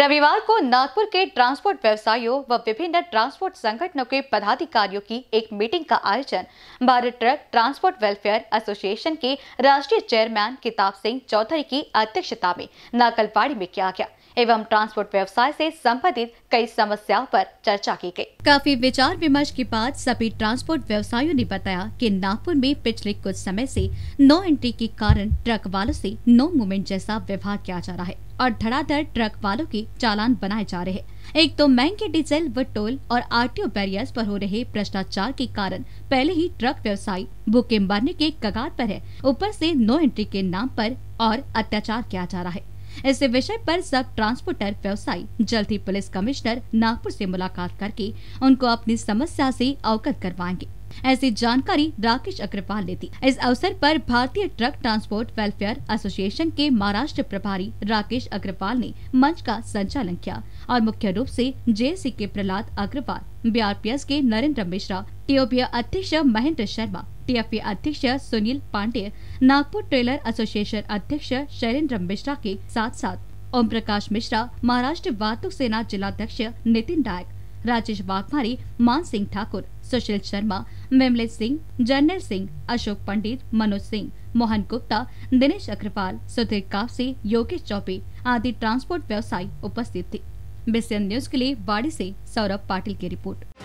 रविवार को नागपुर के ट्रांसपोर्ट व्यवसायियों व विभिन्न ट्रांसपोर्ट संगठनों के पदाधिकारियों की एक मीटिंग का आयोजन Bharat truck transport welfare association के राष्ट्रीय चेयरमैन किताब सिंह चौधरी की अध्यक्षता में नाकलवाड़ी में किया गया एवं ट्रांसपोर्ट व्यवसाय से संबंधित कई समस्याओं पर चर्चा की गई। काफी विचार विमर्श के बाद सभी ट्रांसपोर्ट व्यवसायियों ने बताया कि नागपुर में पिछले कुछ समय से नो एंट्री के कारण ट्रक वालों से नो मूवमेंट जैसा व्यवहार किया जा रहा है और धड़ाधड़ ट्रक वालों के चालान बनाए जा रहे हैं एक तो महंगे डीजल व टोल और आरटीओ बैरियर्स पर हो रहे भ्रष्टाचार के कारण पहले ही ट्रक व्यवसायी भूखे मरने के कगार पर है ऊपर से नो एंट्री के नाम पर और अत्याचार किया जा रहा है इस विषय पर सब ट्रांसपोर्टर व्यवसायी जल्द ही पुलिस कमिश्नर नागपुर से मुलाकात करके उनको अपनी समस्या से अवगत करवाएंगे ऐसी जानकारी राकेश अग्रवाल ने दी इस अवसर पर भारतीय ट्रक ट्रांसपोर्ट वेलफेयर एसोसिएशन के महाराष्ट्र प्रभारी राकेश अग्रवाल ने मंच का संचालन किया और मुख्य रूप से सी के प्रहलाद अग्रवाल बी के नरेंद्र मिश्रा टीओपी अध्यक्ष महेंद्र शर्मा टीएफए अध्यक्ष सुनील पांडे नागपुर ट्रेलर एसोसिएशन अध्यक्ष शैलेंद्र मिश्रा के साथ साथ ओम प्रकाश मिश्रा महाराष्ट्र वातु सेना जिलाध्यक्ष नितिन डायक राजेश बागमारी मान सिंह ठाकुर सुशील शर्मा विमलेश सिंह जनरल सिंह अशोक पंडित मनोज सिंह मोहन गुप्ता दिनेश अग्रवाल सुधीर कावसे योगेश चौबे आदि ट्रांसपोर्ट व्यवसायी उपस्थित थे बीसीएन न्यूज के लिए बाड़ी से सौरभ पाटिल की रिपोर्ट